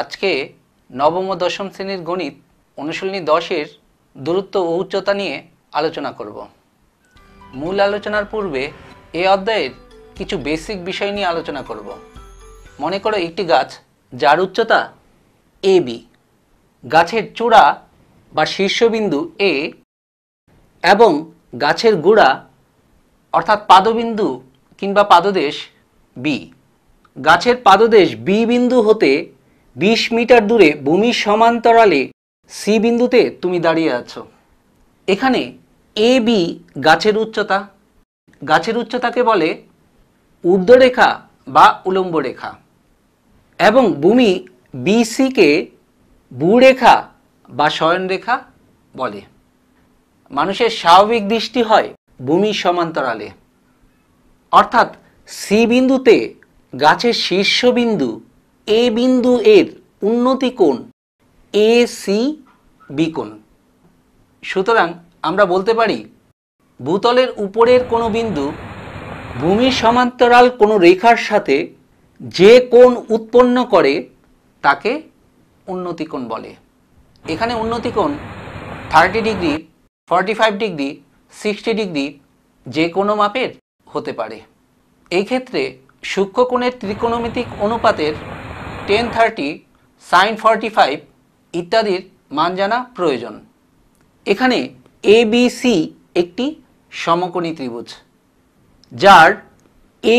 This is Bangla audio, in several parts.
আজকে নবম ও দশম শ্রেণীর গণিত অনুশীলনী দশের দূরত্ব ও উচ্চতা নিয়ে আলোচনা করব মূল আলোচনার পূর্বে এ অধ্যায়ের কিছু বেসিক বিষয় নিয়ে আলোচনা করব মনে করো একটি গাছ যার উচ্চতা এ বি গাছের চূড়া বা শীর্ষবিন্দু এ এবং গাছের গোড়া অর্থাৎ পাদবিন্দু কিংবা পাদদেশ বি গাছের পাদদেশ বি বিন্দু হতে বিশ মিটার দূরে ভূমির সমান্তরালে সি বিন্দুতে তুমি দাঁড়িয়ে আছো এখানে এ বি গাছের উচ্চতা গাছের উচ্চতাকে বলে ঊর্ধ্বরেখা বা উলম্ব রেখা এবং ভূমি কে ভূরেখা বা শয়নরেখা বলে মানুষের স্বাভাবিক দৃষ্টি হয় ভূমির সমান্তরালে অর্থাৎ সি বিন্দুতে গাছের শীর্ষবিন্দু এ বিন্দু এর উন্নতি কোণ এ সি বি কোণ সুতরাং আমরা বলতে পারি ভূতলের উপরের কোনো বিন্দু ভূমি সমান্তরাল কোনো রেখার সাথে যে কোণ উৎপন্ন করে তাকে উন্নতি কোণ বলে এখানে উন্নতি কোণ thirty degree forty five degree sixty degree যে কোনো মাপের হতে পারে এক্ষেত্রে ক্ষেত্রে সূক্ষ্মকোণের ত্রিকোণমিতিক অনুপাতের tan thirty sine forty five ইত্যাদির মান জানা প্রয়োজন এখানে এ বি সি একটি সমকোণী ত্রিভুজ যার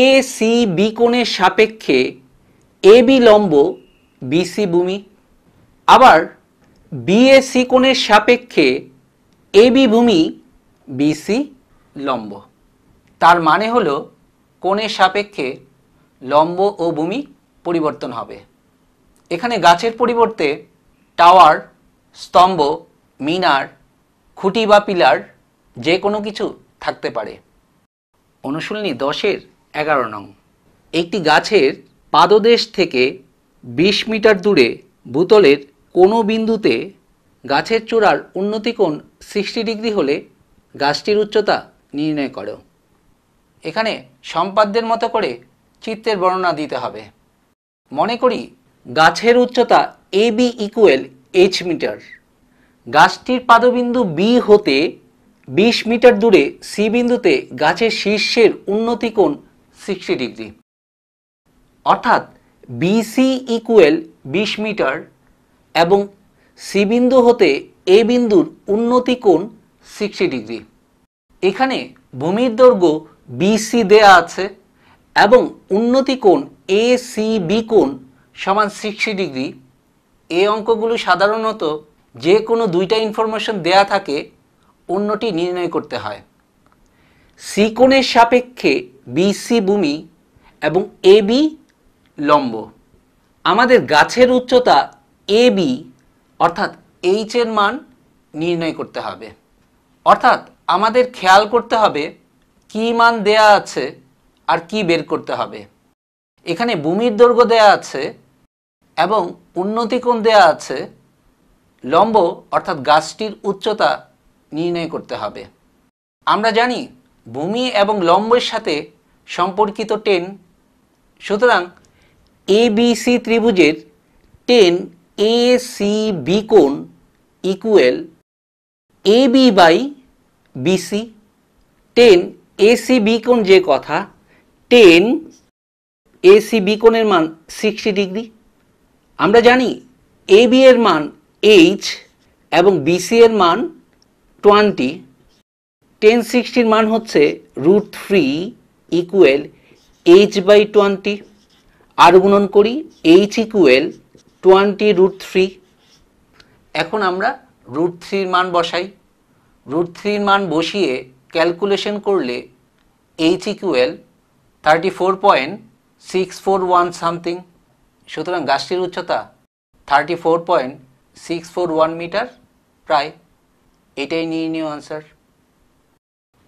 এ সি বি কোণের সাপেক্ষে এ বি লম্ব বিসি ভূমি আবার সি কোণের সাপেক্ষে এ বি ভূমি বিসি লম্ব তার মানে হল কোণের সাপেক্ষে লম্ব ও ভূমি পরিবর্তন হবে এখানে গাছের পরিবর্তে টাওয়ার স্তম্ভ মিনার খুঁটি বা পিলার যে কোনো কিছু থাকতে পারে অনুশীলনী দশের এগারো নং একটি গাছের পাদদেশ থেকে ২০ মিটার দূরে ভূতলের কোনো বিন্দুতে গাছের চূড়ার উন্নতিকোণ সিক্সটি ডিগ্রি হলে গাছটির উচ্চতা নির্ণয় করো এখানে সম্পাদ্যের মতো করে চিত্রের বর্ণনা দিতে হবে মনে করি গাছের উচ্চতা A B equal H metre গাছটির পাদবিন্দু বি হতে বিশ মিটার দূরে সি বিন্দুতে গাছের শীর্ষের উন্নতি কোণ সিক্সটি ডিগ্রি অর্থাৎ বিসি ইকুয়েল বিশ মিটার এবং সি বিন্দু হতে এ বিন্দুর উন্নতি কোণ সিক্সটি ডিগ্রি এখানে ভূমির দৈর্ঘ্য বিসি দেয়া আছে এবং উন্নতি কোণ এ সি বি কোণ সমান সিক্সটি ডিগ্রি এই অঙ্কগুলো সাধারণত যে কোনো দুইটা ইনফরমেশন দেয়া থাকে অন্যটি নির্ণয় করতে হয় কোণের সাপেক্ষে বিসি ভূমি এবং এ বি লম্ব আমাদের গাছের উচ্চতা এ বি অর্থাৎ এইচের মান নির্ণয় করতে হবে অর্থাৎ আমাদের খেয়াল করতে হবে কি মান দেয়া আছে আর কি বের করতে হবে এখানে ভূমির দৈর্ঘ্য দেয়া আছে এবং উন্নতিকোণ দেয়া আছে লম্ব অর্থাৎ গাছটির উচ্চতা নির্ণয় করতে হবে আমরা জানি ভূমি এবং লম্বের সাথে সম্পর্কিত টেন সুতরাং এ বি সি ত্রিভুজের টেন এ সি বি কোণ equal A B by BC tan A C B কোণ যে কথা টেন এ সি বি কোণের মান সিক্সটি ডিগ্রি আমরা জানি এ বি এর মান এইচ এবং বিসি এর মান টোয়েন্টি টেন সিক্সটির মান হচ্ছে root three equal H by twenty আর গুণন করি H equal twenty root three এখন আমরা রুট থ্রির মান বসাই রুট থ্রির মান বসিয়ে ক্যালকুলেশন করলে H equal thirty four point six four one something সুতরাং গাছটির উচ্চতা thirty four point six four one metre প্রায় এটাই নির্ণীয় আনসার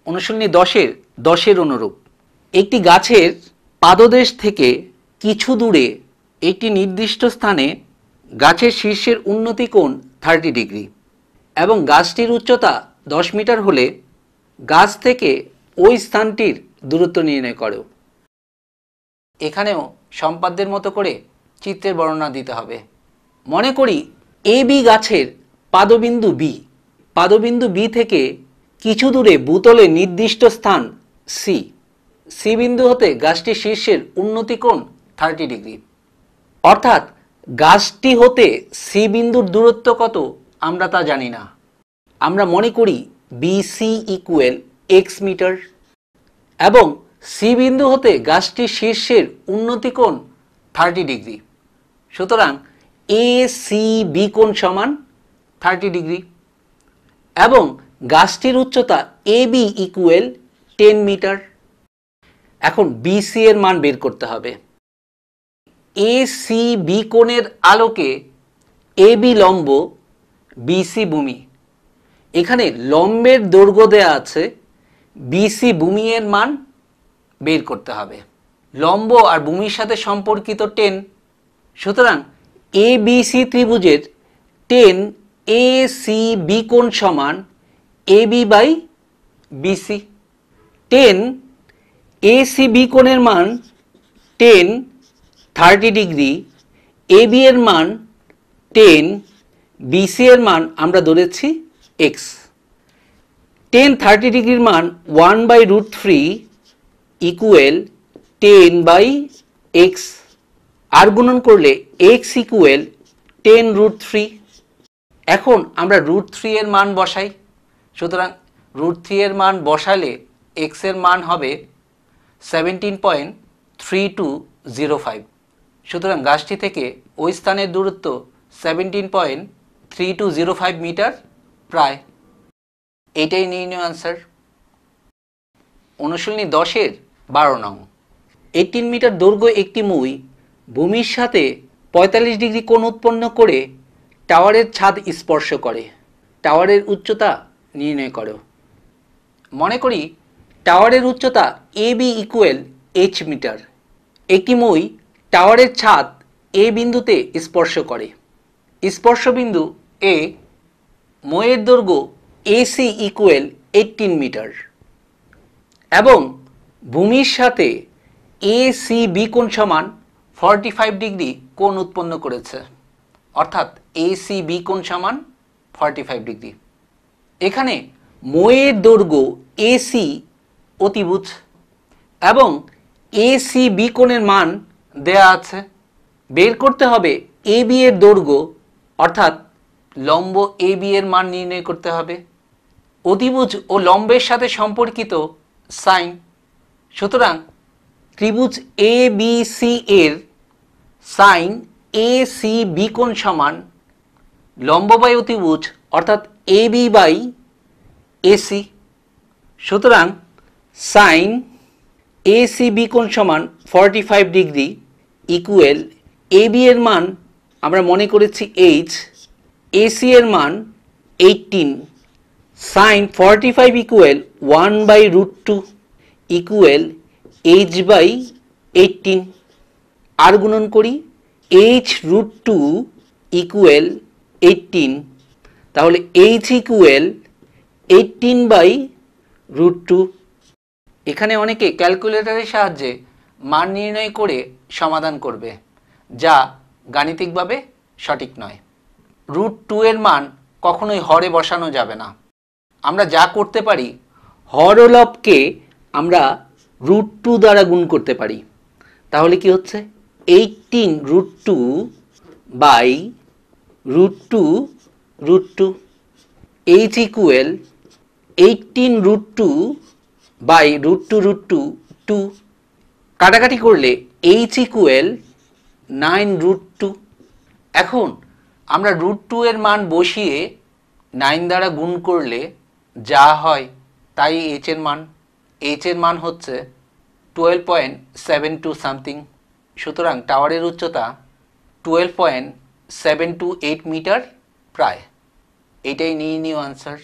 অনুশীলনী দশের দশের অনুরূপ একটি গাছের পাদদেশ থেকে কিছু দূরে একটি নির্দিষ্ট স্থানে গাছের শীর্ষের উন্নতি কোণ থার্টি ডিগ্রি এবং গাছটির উচ্চতা দশ মিটার হলে গাছ থেকে ওই স্থানটির দূরত্ব নির্ণয় করে এখানেও সম্পাদ্যের মতো করে চিত্রের বর্ণনা দিতে হবে মনে করি এ বি গাছের পাদবিন্দু বি পাদবিন্দু বি থেকে কিছু দূরে বুতলে নির্দিষ্ট স্থান সি সি বিন্দু হতে গাছটির শীর্ষের উন্নতি কোণ থার্টি ডিগ্রি অর্থাৎ গাছটি হতে সি বিন্দুর দূরত্ব কত আমরা তা জানি না আমরা মনে করি B C equal x metre এবং সি বিন্দু হতে গাছটির শীর্ষের উন্নতি কোণ থার্টি ডিগ্রি সুতরাং এ সি বি কোণ সমান থার্টি ডিগ্রি এবং গাছটির উচ্চতা A B equal ten metre এখন বি সি এর মান বের করতে হবে এ সি বি কোণের আলোকে এ বি লম্ব বি সি ভূমি এখানে লম্বের দৈর্ঘ্য দেয়া আছে বি সি ভূমি এর মান বের করতে হবে লম্ব আর ভূমির সাথে সম্পর্কিত টেন সুতরাং এ বি সি ত্রিভুজের টেন এ সি বি কোণ সমান A B by BC tan A C B কোণের মান tan thirty degree A B এর মান টেন বিসি এর মান আমরা ধরেছি এক্স টেন থার্টি ডিগ্রির মান one by root three equal ten by x আর গুণন করলে X equal ten root three এখন আমরা রুট থ্রি এর মান বসাই সুতরাং রুট থ্রি এর মান বসালে এক্সের মান হবে seventeen point three two zero five সুতরাং গাছটি থেকে ওই স্থানের দূরত্ব seventeen point three two zero five metre প্রায় এটাই নিয়ে আনসার অনুশীলনী দশের বারো নং এইটিন মিটার দৈর্ঘ্য একটি মুই ভূমির সাথে পঁয়তাল্লিশ ডিগ্রি কোণ উৎপন্ন করে টাওয়ারের ছাদ স্পর্শ করে টাওয়ারের উচ্চতা নির্ণয় করো মনে করি টাওয়ারের উচ্চতা A B equal H metre একটি মই টাওয়ারের ছাদ এ বিন্দুতে স্পর্শ করে স্পর্শ বিন্দু এ মইয়ের দৈর্ঘ্য এসি ইকুয়েল এইটিন মিটার এবং ভূমির সাথে এ সি বি কোণ সমান ফর্টি ফাইভ ডিগ্রি কোণ উৎপন্ন করেছে অর্থাৎ এসি বি কোণ সমান ফর্টি ফাইভ ডিগ্রি এখানে ময়ের দৈর্ঘ্য এসি অতিভুজ এবং এসি বি কোণের মান দেয়া আছে বের করতে হবে এ বি এর দৈর্ঘ্য অর্থাৎ লম্ব এ বি এর মান নির্ণয় করতে হবে অতিভুজ ও লম্বের সাথে সম্পর্কিত সাইন সুতরাং ত্রিভুজ এ বি সি এর সাইন এ সি বি কোণ সমান লম্ববায়ু ত্রিভুজ অর্থাৎ এ বি বাই এসি সুতরাং সাইন এ সি বি কোণ সমান forty five degree equal A B এর মান আমরা মনে করেছি এইচ এসি এর মান eighteen sine forty five equal one by root two equal H by eighteen আর গুণন করি H root two equal eighteen তাহলে H equal eighteen by root two এখানে অনেকে ক্যালকুলেটরের সাহায্যে মান নির্ণয় করে সমাধান করবে যা গাণিতিকভাবে সঠিক নয় রুট টু এর মান কখনোই হরে বসানো যাবে না আমরা যা করতে পারি হর লবকে আমরা রুট টু দ্বারা গুণ করতে পারি তাহলে কি হচ্ছে eighteen root two by root two root two H equal eighteen root two by root two root two two কাটাকাটি করলে H equal nine root two এখন আমরা রুট টু এর মান বসিয়ে নাইন দ্বারা গুণ করলে যা হয় তাই এইচ এর মান এইচ এর মান হচ্ছে twelve point seven two something সুতরাং টাওয়ারের উচ্চতা twelve point seven two eight metre প্রায় এটাই নিয়ে নিও আনসার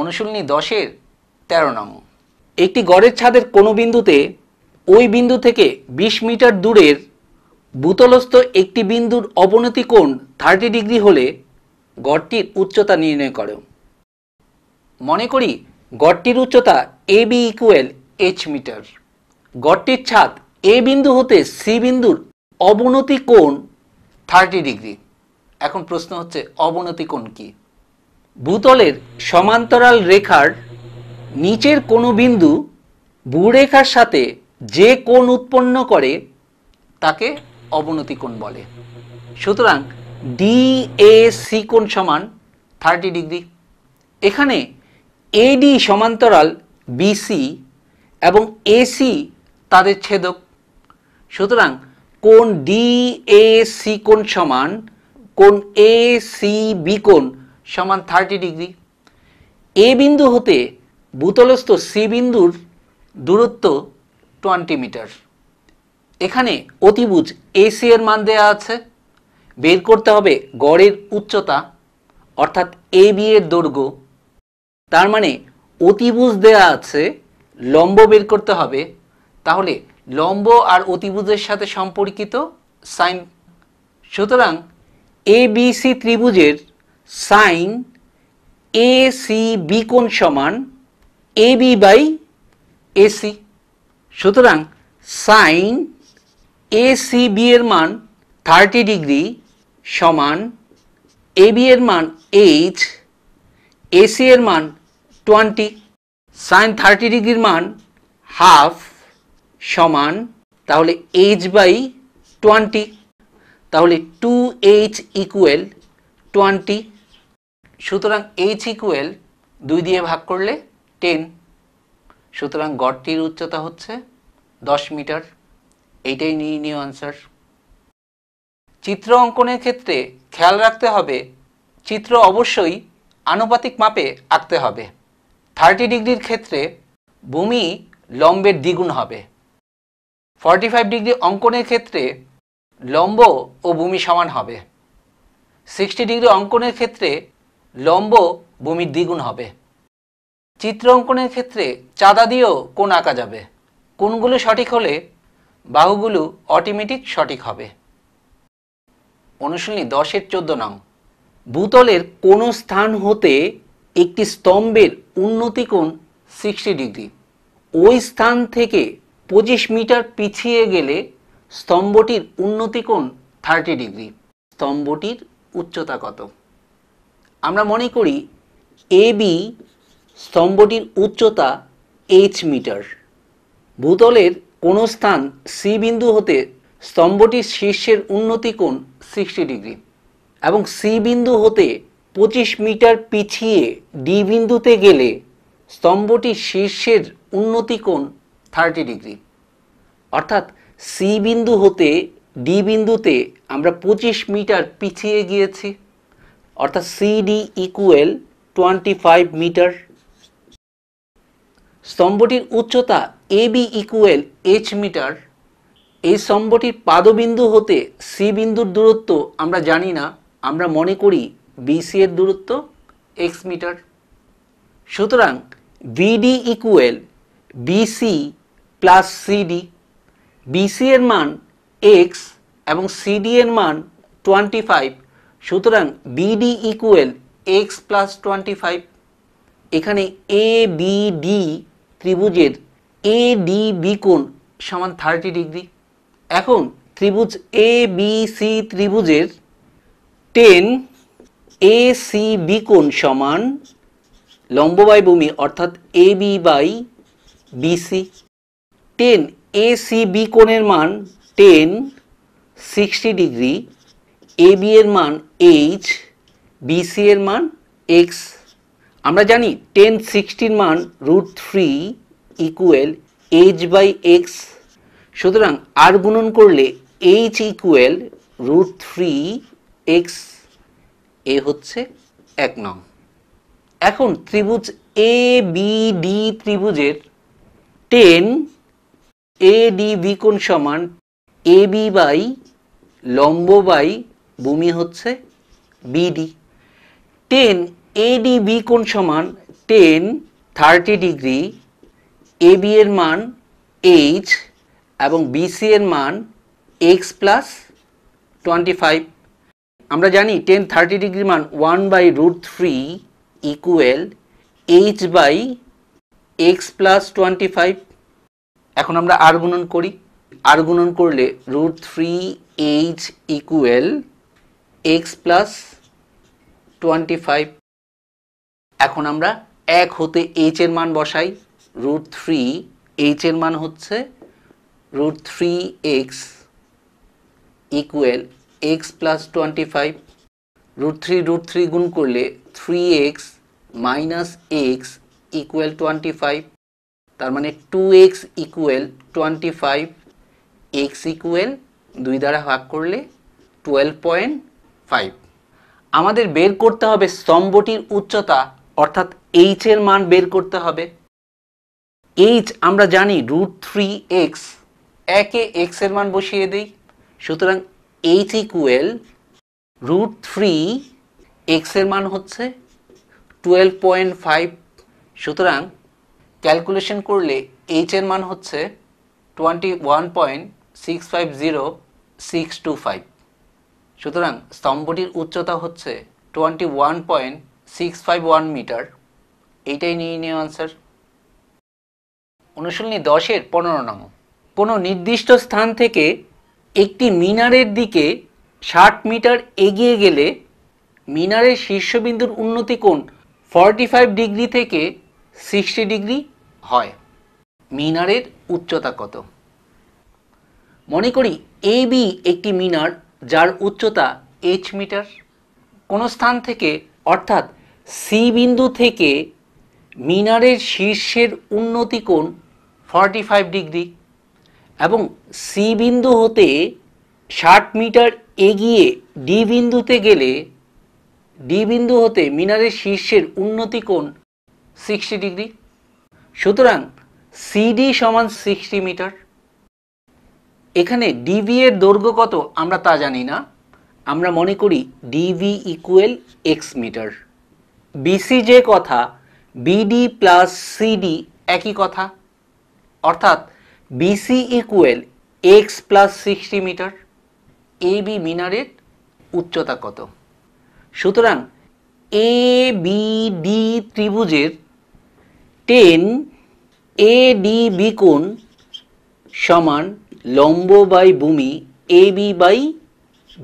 অনুশীলনী দশের তেরো নম একটি গড়ের ছাদের কোনো বিন্দুতে ওই বিন্দু থেকে বিশ মিটার দূরের ভূতলস্থ একটি বিন্দুর অবনতি কোণ থার্টি ডিগ্রি হলে গড়টির উচ্চতা নির্ণয় করে মনে করি গড়টির উচ্চতা A B equal H metre গড়টির ছাদ এ বিন্দু হতে সি বিন্দুর অবনতি কোণ থার্টি ডিগ্রি এখন প্রশ্ন হচ্ছে অবনতি কোণ কি ভূতলের সমান্তরাল রেখার নিচের কোনো বিন্দু ভূরেখার সাথে যে কোণ উৎপন্ন করে তাকে অবনতি কোণ বলে সুতরাং ডি এ সি কোণ সমান থার্টি ডিগ্রি এখানে এডি সমান্তরাল বিসি এবং এসি তাদের ছেদক সুতরাং কোন ডি এ সি কোণ সমান কোন এ সি বি কোণ সমান থার্টি ডিগ্রি এ বিন্দু হতে ভূতলস্থ সি বিন্দুর দূরত্ব টোয়েন্টি মিটার এখানে অতিভুজ এসি এর মান দেওয়া আছে বের করতে হবে গড়ের উচ্চতা অর্থাৎ এ বি এর দৈর্ঘ্য তার মানে অতিভুজ দেয়া আছে লম্ব বের করতে হবে তাহলে লম্ব আর অতিভুজের সাথে সম্পর্কিত সাইন সুতরাং এ সি ত্রিভুজের সাইন এ সি বি কোণ সমান এ বি বাই এসি সুতরাং সাইন এ সি বি এর মান থার্টি ডিগ্রি সমান এ বি এর মান এইচ এসি এর মান টোয়েন্টি সাইন থার্টি ডিগ্রির মান হাফ সমান তাহলে এইচ বাই টোয়েন্টি তাহলে টু এইচ ইকুয়েল টোয়েন্টি সুতরাং এইচ ইকুয়েল দুই দিয়ে ভাগ করলে টেন সুতরাং গড়টির উচ্চতা হচ্ছে দশ মিটার এইটাই নির্ণীয় আনসার চিত্র অঙ্কনের ক্ষেত্রে খেয়াল রাখতে হবে চিত্র অবশ্যই আনুপাতিক মাপে আঁকতে হবে থার্টি ডিগ্রির ক্ষেত্রে ভূমি লম্বের দ্বিগুণ হবে ফর্টি ফাইভ ডিগ্রি অঙ্কনের ক্ষেত্রে লম্ব ও ভূমি সমান হবে সিক্সটি ডিগ্রি অঙ্কনের ক্ষেত্রে লম্ব ভূমির দ্বিগুণ হবে চিত্র অঙ্কনের ক্ষেত্রে চাঁদা দিয়েও কোন আঁকা যাবে কোনগুলো সঠিক হলে বাহুগুলো অটোমেটিক সঠিক হবে অনুশীলনী দশের চোদ্দ নং ভূতলের কোন স্থান হতে একটি স্তম্ভের উন্নতি কোণ সিক্সটি ডিগ্রি ওই স্থান থেকে পঁচিশ মিটার পিছিয়ে গেলে স্তম্ভটির উন্নতি কোণ থার্টি ডিগ্রি স্তম্ভটির উচ্চতা কত আমরা মনে করি এ বি স্তম্ভটির উচ্চতা এইচ মিটার ভূতলের কোনো স্থান সি বিন্দু হতে স্তম্ভটির শীর্ষের উন্নতি কোণ সিক্সটি ডিগ্রি এবং সি বিন্দু হতে পঁচিশ মিটার পিছিয়ে ডি বিন্দুতে গেলে স্তম্ভটির শীর্ষের উন্নতি কোণ থার্টি ডিগ্রি অর্থাৎ সি বিন্দু হতে ডি বিন্দুতে আমরা পঁচিশ মিটার পিছিয়ে গিয়েছি অর্থাৎ C D equal twenty five metre স্তম্ভটির উচ্চতা A B equal H metre এই স্তম্ভটির পাদবিন্দু হতে সি বিন্দুর দূরত্ব আমরা জানি না আমরা মনে করি বিসি এর দূরত্ব এক্স মিটার সুতরাং BD equal BC plus CD BC এর মান এক্স এবং সিডি এর মান টোয়েন্টি ফাইভ সুতরাং BD equal x plus twenty five এখানে এ বি ডি ত্রিভুজের এ ডি বি কোণ সমান থার্টি ডিগ্রি এখন ত্রিভুজ এ বি সি ত্রিভুজের টেন এ সি বি কোণ সমান লম্ব বাই ভূমি অর্থাৎ A B by BC tan A C B কোণের মান tan sixty degree A B এর মান এইচ বি সি এর মান এক্স আমরা জানি টেন সিক্সটির মান root three equal H by X সুতরাং আর গুণন করলে H equal root three X এ হচ্ছে এক নং এখন ত্রিভুজ এ বি ডি ত্রিভুজের টেন এ ডি বি কোণ সমান এ বি বাই লম্ব বাই ভূমি হচ্ছে BD tan A D B কোণ সমান tan thirty degree A B এর মান এইচ এবং বি সি এর মান এক্স প্লাস টোয়েন্টি ফাইভ আমরা জানি টেন থার্টি ডিগ্রি মান one by root three equal H by x plus twenty five এখন আমরা আর গুণন করি আর গুণন করলে root three H equal x plus twenty five এখন আমরা এক হতে এইচ এর মান বসাই রুট থ্রি এইচ এর মান হচ্ছে root three x equal x plus twenty five root three root three গুণ করলে three x minus x equal twenty five তার মানে two x equal twenty five X equal দুই দ্বারা ভাগ করলে টুয়েলভ পয়েন্ট ফাইভ আমাদের বের করতে হবে স্তম্ভটির উচ্চতা অর্থাৎ এইচ এর মান বের করতে হবে এইচ আমরা জানি রুট থ্রি এক্স একে এক্স এর মান বসিয়ে দেই সুতরাং H equal root three X এর মান হচ্ছে টুয়েলভ পয়েন্ট ফাইভ সুতরাং ক্যালকুলেশন করলে এইচ এর মান হচ্ছে twenty one point six five zero six two five সুতরাং স্তম্ভটির উচ্চতা হচ্ছে twenty one point six five one metre এইটাই নিয়ে নিও আনসার অনুশীলনী দশের পনেরো নম কোনো নির্দিষ্ট স্থান থেকে একটি মিনারের দিকে ষাট মিটার এগিয়ে গেলে মিনারের শীর্ষবিন্দুর উন্নতি কোণ ফর্টি ফাইভ ডিগ্রি থেকে সিক্সটি ডিগ্রি হয় মিনারের উচ্চতা কত মনে করি এ বি একটি মিনার যার উচ্চতা এইচ মিটার কোনো স্থান থেকে অর্থাৎ সি বিন্দু থেকে মিনারের শীর্ষের উন্নতি কোণ ফর্টি ফাইভ ডিগ্রি এবং সি বিন্দু হতে ষাট মিটার এগিয়ে ডি বিন্দুতে গেলে ডি বিন্দু হতে মিনারের শীর্ষের উন্নতি কোণ সিক্সটি ডিগ্রি সুতরাং সিডি সমান সিক্সটি মিটার এখানে ডিভি এর দৈর্ঘ্য কত আমরা তা জানি না আমরা মনে করি DB equal x metre BC যে কথা বিডি প্লাস সিডি একই কথা অর্থাৎ BC equal x plus sixty metre A B মিনারের উচ্চতা কত সুতরাং এ বি ডি ত্রিভুজের টেন এ ডি কোণ সমান লম্ব বাই ভূমি A B by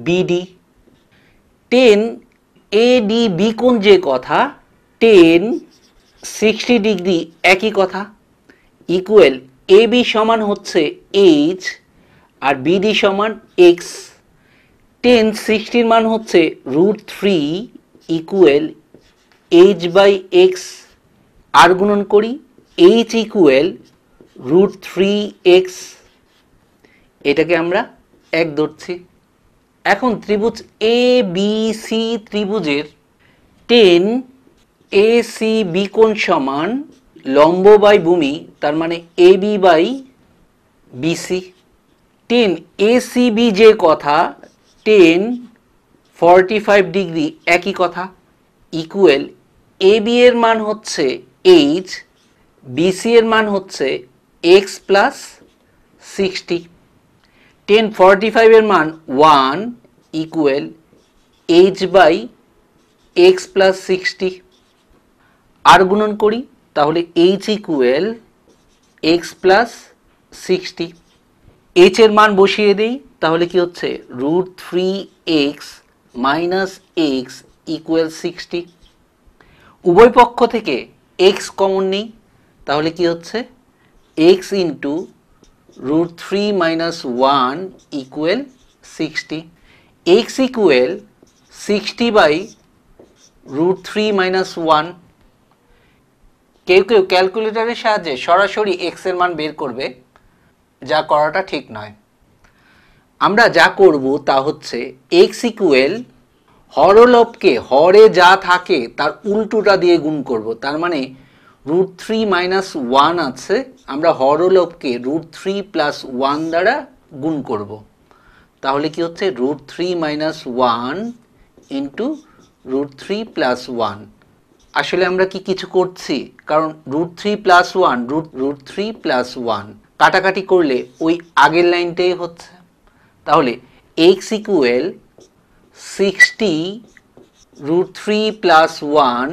BD tan A D কোণ যে কথা টেন সিক্সটি ডিগ্রি একই কথা ইকুয়েল এ বি সমান হচ্ছে এইচ আর বিডি সমান এক্স টেন সিক্সটির মান হচ্ছে root three equal H by x আর গুণন করি H equal root three x এটাকে আমরা এক ধরছি এখন ত্রিভুজ এ বি সি ত্রিভুজের টেন এ সি বি কোণ সমান লম্ব বাই ভূমি তার মানে A B by B C tan A C B যে কথা টেন ফর্টি ফাইভ ডিগ্রি একই কথা ইকুয়েল এ বি এর মান হচ্ছে এইচ বিসি এর মান হচ্ছে X plus sixty tan forty ফাইভের মান one equal H by x plus sixty আর গুণন করি তাহলে H equal x plus sixty H এর মান বসিয়ে দিই তাহলে কি হচ্ছে root three x minus x equal sixty উভয় পক্ষ থেকে এক্স কমন নেই তাহলে কি হচ্ছে X into root three minus one equal sixty X equal sixty by root three minus one কেউ কেউ ক্যালকুলেটরের সাহায্যে সরাসরি এক্সের মান বের করবে যা করাটা ঠিক নয় আমরা যা করব তা হচ্ছে এক্স ইকুয়েল হরলভকে হরে যা থাকে তার উল্টোটা দিয়ে গুণ করব তার মানে রুট থ্রি মাইনাস ওয়ান আছে আমরা হরলভকে রুট থ্রি প্লাস ওয়ান দ্বারা গুণ করব তাহলে কি হচ্ছে root three minus one into root three plus one আসলে আমরা কি কিছু করছি কারণ root three plus one root root three plus one কাটাকাটি করলে ওই আগের লাইনটাই হচ্ছে তাহলে x equal sixty root three plus one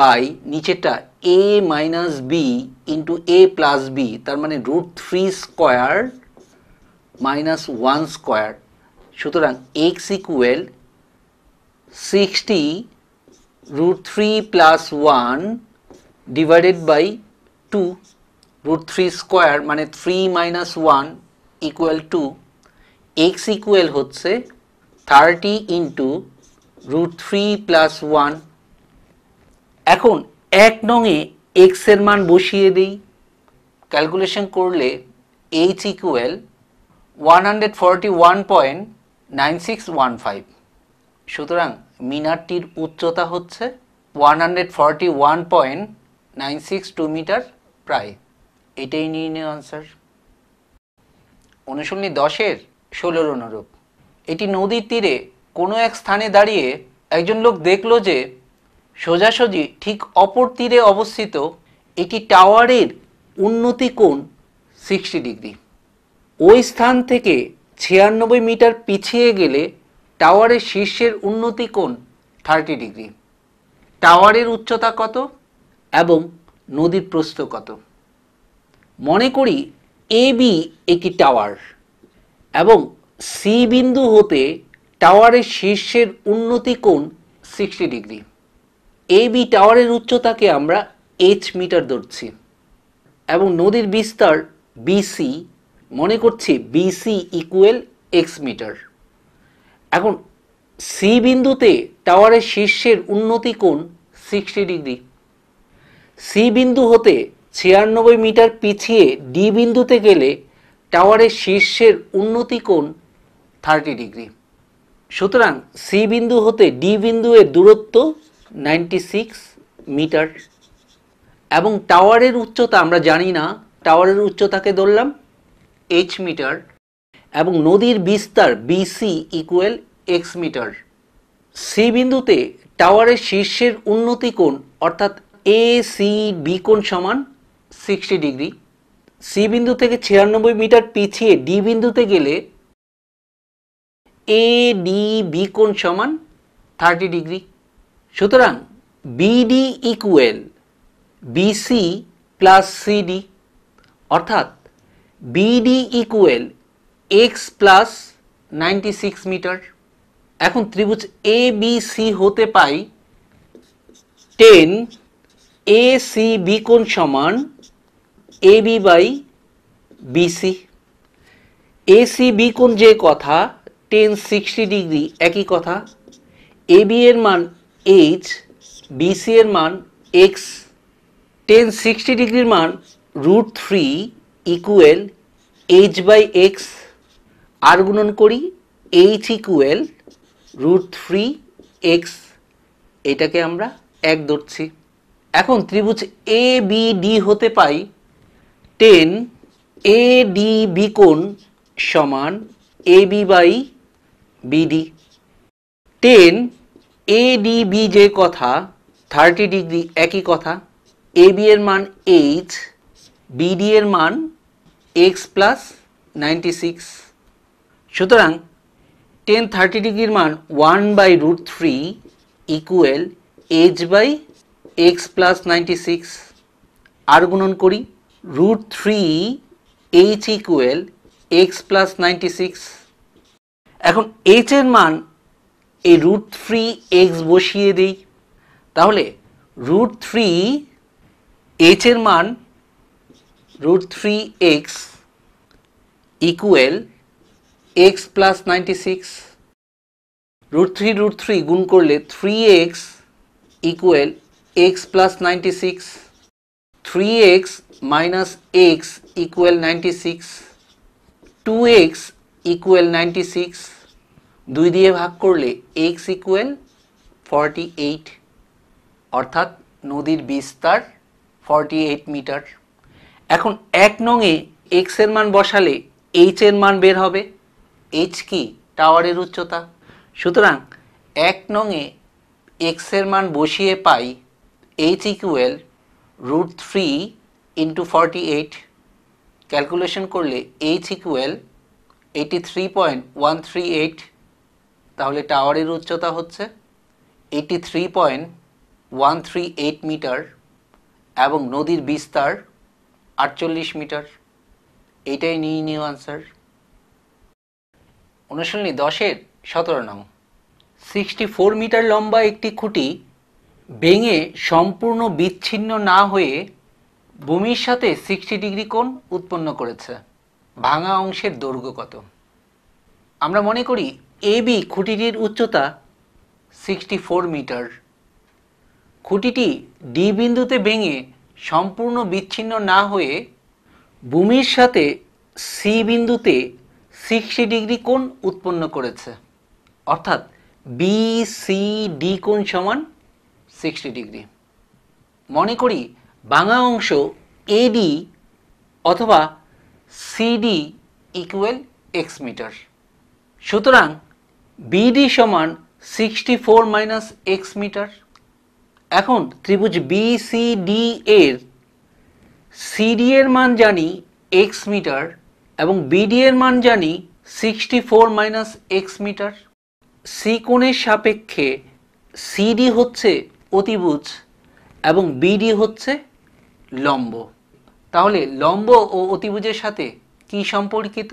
by নিচেটা A minus B into A plus B তার মানে root three square minus one square সুতরাং x equal sixty root three plus one divided by two root three square মানে three minus one equal two x equal হচ্ছে thirty into root three plus one এখন এক নঙে এক্সের মান বসিয়ে দিই ক্যালকুলেশন করলে H equal one hundred forty one point nine six one five সুতরাং মিনারটির উচ্চতা হচ্ছে one hundred forty one point nine six two metre প্রায় এটাই নির্ণয় আনসার অনুশীলনী দশের ষোলোর অনুরূপ এটি নদীর তীরে কোনো এক স্থানে দাঁড়িয়ে একজন লোক দেখল যে সোজাসুজি ঠিক অপর তীরে অবস্থিত একটি টাওয়ারের উন্নতি কোণ সিক্সটি ডিগ্রি ওই স্থান থেকে ছিয়ানব্বই মিটার পিছিয়ে গেলে টাওয়ারের শীর্ষের উন্নতি কোণ থার্টি ডিগ্রি টাওয়ারের উচ্চতা কত এবং নদীর প্রস্থ কত মনে করি এ বি একটি টাওয়ার এবং সি বিন্দু হতে টাওয়ারের শীর্ষের উন্নতি কোণ সিক্সটি ডিগ্রি এ বি টাওয়ারের উচ্চতাকে আমরা এইচ মিটার ধরছি এবং নদীর বিস্তার বিসি মনে করছি বিসি ইকুয়েল এক্স মিটার এখন সি বিন্দুতে টাওয়ারের শীর্ষের উন্নতি কোণ সিক্সটি ডিগ্রি সি বিন্দু হতে ছিয়ানব্বই মিটার পিছিয়ে ডি বিন্দুতে গেলে টাওয়ারের শীর্ষের উন্নতি কোণ থার্টি ডিগ্রি সুতরাং সি বিন্দু হতে ডি বিন্দু এর দূরত্ব 96 সিক্স মিটার এবং টাওয়ারের উচ্চতা আমরা জানি না টাওয়ারের উচ্চতাকে ধরলাম এইচ মিটার এবং নদীর বিস্তার BC equal x metre C বিন্দুতে টাওয়ারের শীর্ষের উন্নতি কোণ অর্থাৎ এ সি বি কোণ সমান সিক্সটি ডিগ্রি সি বিন্দু থেকে ছিয়ানব্বই মিটার পিছিয়ে ডি বিন্দুতে গেলে এ ডি বি কোণ সমান থার্টি ডিগ্রি সুতরাং BD equal BC plus CD অর্থাৎ BD equal x plus ninety six metre এখন ত্রিভুজ এ বি সি হতে পাই টেন এ সি বি কোণ সমান A B by BC A C B কোণ যে কথা টেন সিক্সটি ডিগ্রি একই কথা এ বি এর মান এইচ বিসি এর মান এক্স টেন সিক্সটি ডিগ্রির মান root three equal H by x আর গুণন করি H equal root three x এটাকে আমরা এক ধরছি এখন ত্রিভুজ এ বি ডি হতে পাই টেন এ ডি বি কোণ সমান A B by BD tan B যে কথা থার্টি ডিগ্রি একই কথা এ বি এর মান এইচ বিডি এর মান এক্স প্লাস নাইনটি সিক্স সুতরাং টেন থার্টি ডিগ্রির মান one by root three equal H by x plus ninety six আর গুণন করি root three H equal x plus ninety six এখন এইচ এর মান এই রুট থ্রি এক্স বসিয়ে দিই তাহলে রুট থ্রি এইচ এর মান root three x equal x plus ninety six root three root three গুণ করলে three x equal x plus ninety six three x minus x equal ninety six two x equal ninety six দুই দিয়ে ভাগ করলে এক্স ইকুয়েল ফর্টি এইট অর্থাৎ নদীর বিস্তার ফর্টি এইট মিটার এখন এক নঙে এক্সের মান বসালে এইচের মান বের হবে এইচ কি টাওয়ারের উচ্চতা সুতরাং এক নঙে এক্সের মান বসিয়ে পাই H equal root three into forty eight calculation করলে H equal eighty three point one three eight তাহলে টাওয়ারের উচ্চতা হচ্ছে eighty three point one three eight metre এবং নদীর বিস্তার আটচল্লিশ মিটার এটাই নিয়ে নিউ আনসার অনুশীলনী দশের সতেরো নং সিক্সটি ফোর মিটার লম্বা একটি খুঁটি ভেঙে সম্পূর্ণ বিচ্ছিন্ন না হয়ে ভূমির সাথে সিক্সটি ডিগ্রি কোণ উৎপন্ন করেছে ভাঙা অংশের দৈর্ঘ্য কত আমরা মনে করি এ বি খুঁটিটির উচ্চতা সিক্সটি ফোর মিটার খুঁটিটি ডি বিন্দুতে ভেঙে সম্পূর্ণ বিচ্ছিন্ন না হয়ে ভূমির সাথে সি বিন্দুতে সিক্সটি ডিগ্রি কোণ উৎপন্ন করেছে অর্থাৎ বি সি ডি কোণ সমান সিক্সটি ডিগ্রি মনে করি ভাঙা অংশ এডি অথবা সিডি ইকুয়াল এক্স মিটার সুতরাং বিডি সমান sixty four minus x metre এখন ত্রিভুজ বিসিডি এর সিডি এর মান জানি এক্স মিটার এবং বিডি এর মান জানি sixty four minus x metre C কোণের সাপেক্ষে সিডি হচ্ছে অতিভুজ এবং বিডি হচ্ছে লম্ব তাহলে লম্ব ও অতিভুজের সাথে কি সম্পর্কিত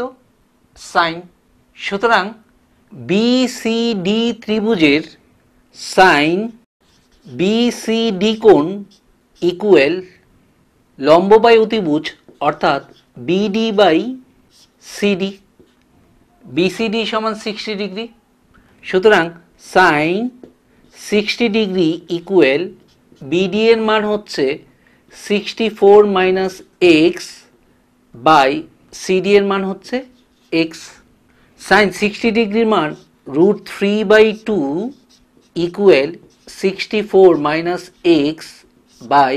সাইন সুতরাং বি সি ডি ত্রিভুজের সাইন বি সি ডি কোণ ইকুয়েল লম্ব বাই অতিভুজ অর্থাৎ বিডি বাই সিডি বিসিডি সমান সিক্সটি ডিগ্রি সুতরাং sine sixty degree equal BD এর মান হচ্ছে sixty minus x by CD এর মান হচ্ছে এক্স সাইন সিক্সটি ডিগ্রির মান root three by two equal sixty four minus x by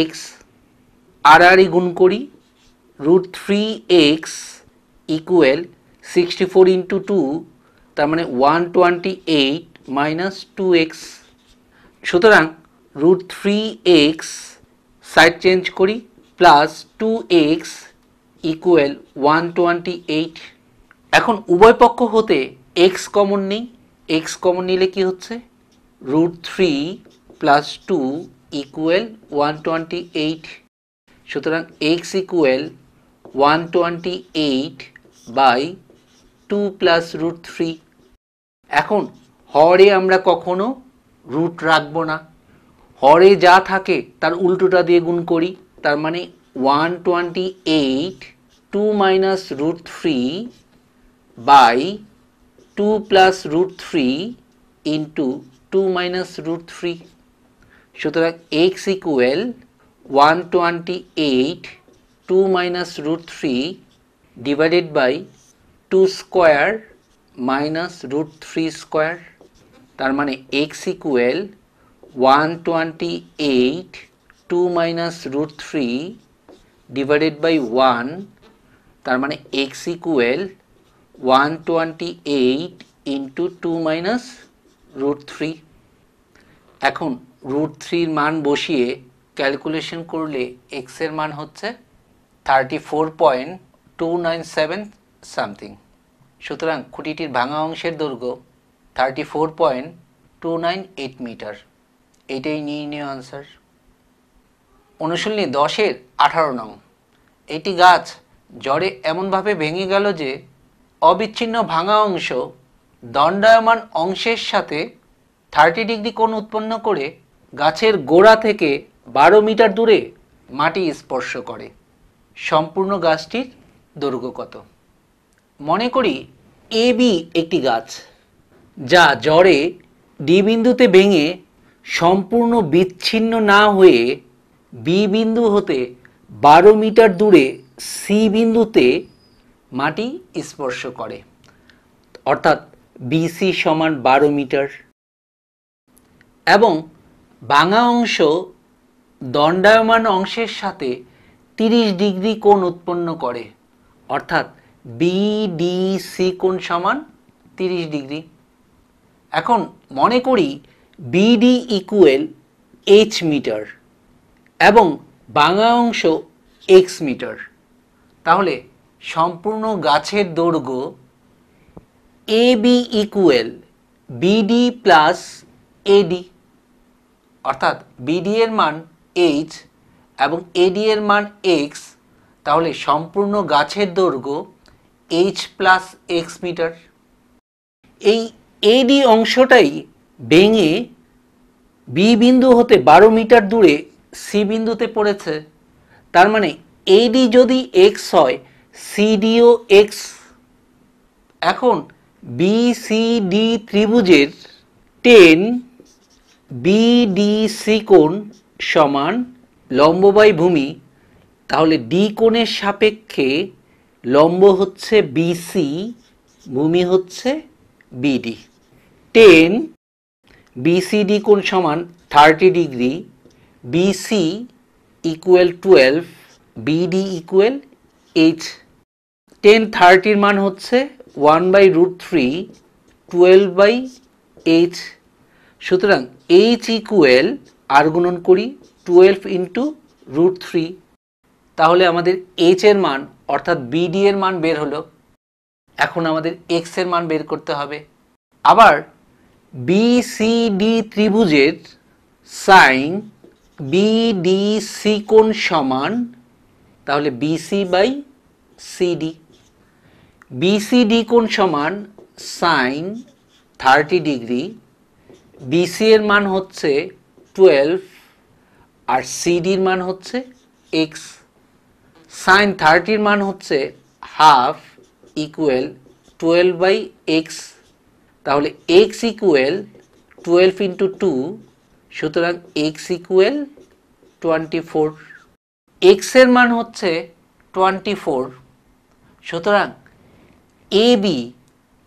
x আর আড়াআড়ি গুণ করি root three x equal sixty four into two তার মানে one twenty eight minus two x সুতরাং root three x side change করি plus two x equal one twenty eight এখন উভয় পক্ষ হতে এক্স কমন নেই এক্স কমন নিলে কি হচ্ছে root three plus two equal one twenty eight সুতরাং x equal one twenty eight by two plus root three এখন হরে আমরা কখনো রুট রাখবো না হরে যা থাকে তার উল্টোটা দিয়ে গুণ করি তার মানে one twenty eight two minus root three by two plus root three into two minus root three সুতরাং x equal one twenty eight two minus root three divided by two square minus root three square তার মানে x equal 128 2 minus root three divided by one তার মানে x equal one twenty eight into two minus root three এখন রুট থ্রির মান বসিয়ে ক্যালকুলেশন করলে এক্সের মান হচ্ছে thirty four point two nine seven something সুতরাং খুঁটিটির ভাঙা অংশের দৈর্ঘ্য thirty four point two nine eight metre এটাই নিয়ে নিয়ে আনসার অনুশীলনী দশের আঠারো নং এটি গাছ জ্বরে এমনভাবে ভেঙে গেল যে অবিচ্ছিন্ন ভাঙা অংশ দণ্ডায়মান অংশের সাথে থার্টি ডিগ্রি কোণ উৎপন্ন করে গাছের গোড়া থেকে বারো মিটার দূরে মাটি স্পর্শ করে সম্পূর্ণ গাছটির দৈর্ঘ্য কত মনে করি এ বি একটি গাছ যা জ্বরে ডি বিন্দুতে ভেঙে সম্পূর্ণ বিচ্ছিন্ন না হয়ে বি বিন্দু হতে বারো মিটার দূরে সি বিন্দুতে মাটি স্পর্শ করে অর্থাৎ বিসি সমান বারো মিটার এবং বাঙা অংশ দণ্ডায়মান অংশের সাথে তিরিশ ডিগ্রি কোণ উৎপন্ন করে অর্থাৎ বিডিসি কোণ সমান তিরিশ ডিগ্রি এখন মনে করি বিডি ইকুয়েল এইচ মিটার এবং বাঙা অংশ এক্স মিটার তাহলে সম্পূর্ণ গাছের দৈর্ঘ্য A B equal BD plus AD অর্থাৎ বিডি এর মান এইচ এবং এডি এর মান এক্স তাহলে সম্পূর্ণ গাছের দৈর্ঘ্য এইচ প্লাস এক্স মিটার এই এডি অংশটাই ভেঙে বি বিন্দু হতে বারো মিটার দূরে সি বিন্দুতে পড়েছে তার মানে এডি যদি এক্স হয় সিডিও এক্স এখন বিসিডি ত্রিভুজের টেন বিডিসি কোণ সমান লম্ববাই ভূমি তাহলে ডি কোণের সাপেক্ষে লম্ব হচ্ছে বিসি ভূমি হচ্ছে বিডি টেন বিসিডি কোণ সমান thirty degree BC equal twelve BD equal H tan থার্টির মান হচ্ছে one by root three twelve by H সুতরাং এইচ ইকুয়েল আর গুণন করি টুয়েলভ ইন্টু রুট থ্রি তাহলে আমাদের এইচ এর মান অর্থাৎ বিডি এর মান বের হলো এখন আমাদের এক্স এর মান বের করতে হবে আবার বিসিডি ত্রিভুজের সাইন বিডিসি কোণ সমান তাহলে বিসি বাই সিডি বিসিডি কোণ সমান সাইন থার্টি ডিগ্রি বিসি এর মান হচ্ছে টুয়েলভ আর সিডির মান হচ্ছে এক্স সাইন থার্টির মান হচ্ছে half equal twelve by x তাহলে x equal twelve into two সুতরাং এক্স ইকুয়েল টোয়েন্টি ফোর এক্সের মান হচ্ছে টোয়েন্টি ফোর সুতরাং এ বি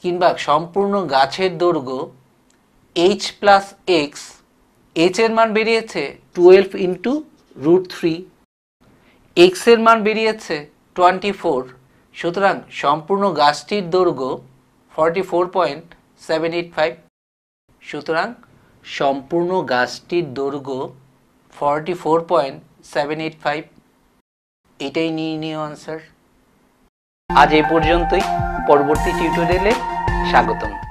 কিংবা সম্পূর্ণ গাছের দৈর্ঘ্য এইচ প্লাস এক্স এইচের মান বেরিয়েছে টুয়েলভ ইন্টু রুট থ্রি এক্সের মান বেরিয়েছে টোয়েন্টি ফোর সুতরাং সম্পূর্ণ গাছটির দৈর্ঘ্য forty four point seven eight five সুতরাং সম্পূর্ণ গাছটির দৈর্ঘ্য forty four point seven eight five এটাই নিয়ে নিও আনসার আজ এ পর্যন্তই পরবর্তী টিউটোরিয়ালে স্বাগতম